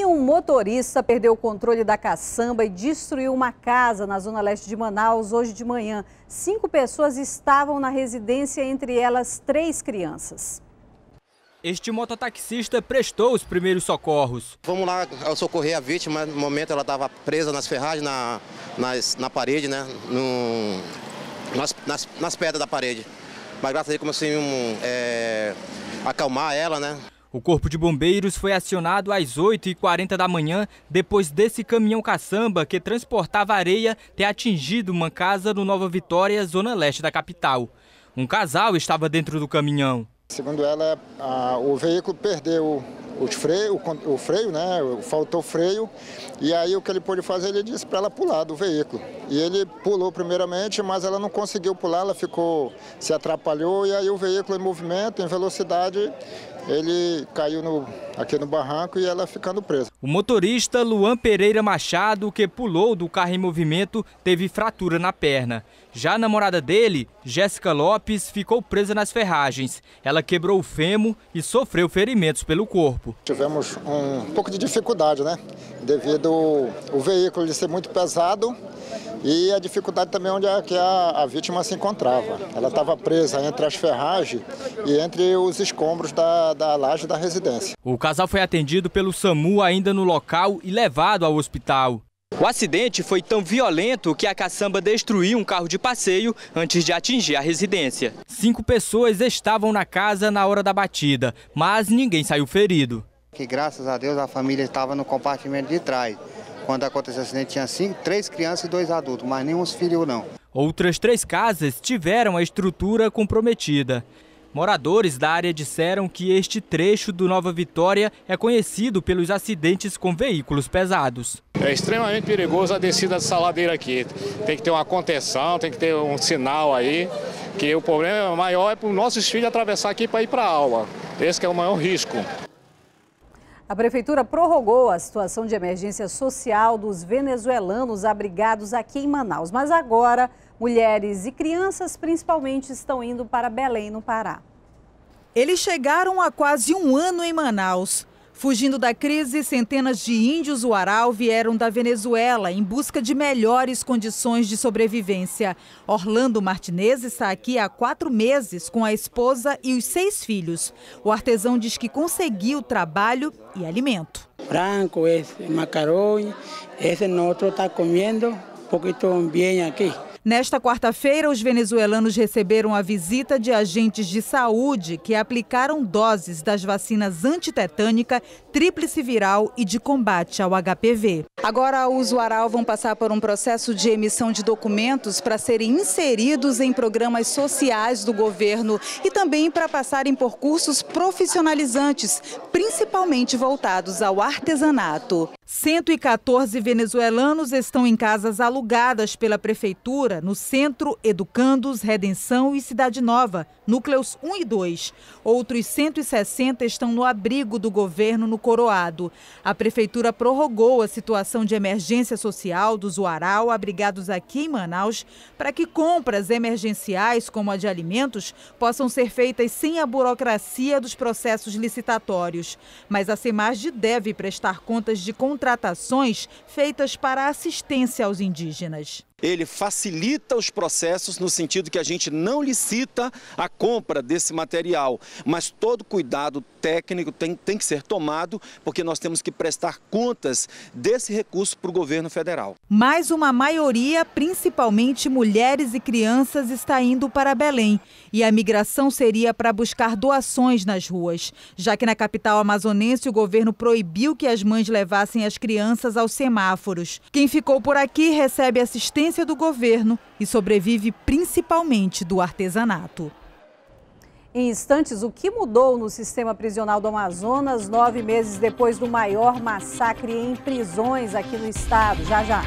E um motorista perdeu o controle da caçamba e destruiu uma casa na zona leste de Manaus hoje de manhã. Cinco pessoas estavam na residência, entre elas três crianças. Este mototaxista prestou os primeiros socorros. Vamos lá socorrer a vítima. No momento ela estava presa nas ferragens, na, nas, na parede, né? No, nas, nas, nas pedras da parede. Mas graças a Deus conseguimos assim, um, é, acalmar ela, né? O Corpo de Bombeiros foi acionado às 8h40 da manhã, depois desse caminhão caçamba que transportava areia ter atingido uma casa no Nova Vitória, zona leste da capital. Um casal estava dentro do caminhão. Segundo ela, a, o veículo perdeu o freio, o, o freio, né? Faltou freio. E aí o que ele pôde fazer, ele disse para ela pular do veículo. E ele pulou primeiramente, mas ela não conseguiu pular, ela ficou, se atrapalhou e aí o veículo em movimento, em velocidade, ele caiu no, aqui no barranco e ela ficando presa. O motorista Luan Pereira Machado, que pulou do carro em movimento, teve fratura na perna. Já a namorada dele, Jéssica Lopes, ficou presa nas ferragens. Ela quebrou o fêmur e sofreu ferimentos pelo corpo. Tivemos um pouco de dificuldade, né? Devido o veículo de ser muito pesado e a dificuldade também onde a, é que a, a vítima se encontrava. Ela estava presa entre as ferragens e entre os escombros da, da laje da residência. O casal foi atendido pelo SAMU ainda no local e levado ao hospital. O acidente foi tão violento que a caçamba destruiu um carro de passeio antes de atingir a residência. Cinco pessoas estavam na casa na hora da batida, mas ninguém saiu ferido. Que graças a Deus a família estava no compartimento de trás. Quando aconteceu o acidente, tinha cinco, três crianças e dois adultos, mas nenhum se feriu, não. Outras três casas tiveram a estrutura comprometida. Moradores da área disseram que este trecho do Nova Vitória é conhecido pelos acidentes com veículos pesados. É extremamente perigoso a descida dessa ladeira aqui. Tem que ter uma contenção, tem que ter um sinal aí, que o problema é maior é para os nossos filhos atravessar aqui para ir para a aula. Esse é o maior risco. A Prefeitura prorrogou a situação de emergência social dos venezuelanos abrigados aqui em Manaus. Mas agora, mulheres e crianças principalmente estão indo para Belém, no Pará. Eles chegaram há quase um ano em Manaus. Fugindo da crise, centenas de índios Uarau vieram da Venezuela em busca de melhores condições de sobrevivência. Orlando Martinez está aqui há quatro meses com a esposa e os seis filhos. O artesão diz que conseguiu trabalho e alimento. Franco, esse macarrão, esse nosso está comendo um pouquinho bem aqui. Nesta quarta-feira, os venezuelanos receberam a visita de agentes de saúde que aplicaram doses das vacinas antitetânica, tríplice viral e de combate ao HPV. Agora, os Uaral vão passar por um processo de emissão de documentos para serem inseridos em programas sociais do governo e também para passarem por cursos profissionalizantes, principalmente voltados ao artesanato. 114 venezuelanos estão em casas alugadas pela prefeitura no Centro Educandos, Redenção e Cidade Nova, núcleos 1 e 2. Outros 160 estão no abrigo do governo no Coroado. A prefeitura prorrogou a situação de emergência social dos Uarau abrigados aqui em Manaus para que compras emergenciais, como a de alimentos, possam ser feitas sem a burocracia dos processos licitatórios. Mas a SEMARG deve prestar contas de contratos contratações feitas para assistência aos indígenas. Ele facilita os processos no sentido que a gente não licita a compra desse material, mas todo cuidado técnico tem, tem que ser tomado, porque nós temos que prestar contas desse recurso para o governo federal. Mais uma maioria, principalmente mulheres e crianças, está indo para Belém. E a migração seria para buscar doações nas ruas, já que na capital amazonense o governo proibiu que as mães levassem as crianças aos semáforos. Quem ficou por aqui recebe assistência do governo e sobrevive principalmente do artesanato. Em instantes, o que mudou no sistema prisional do Amazonas nove meses depois do maior massacre em prisões aqui no estado? Já, já.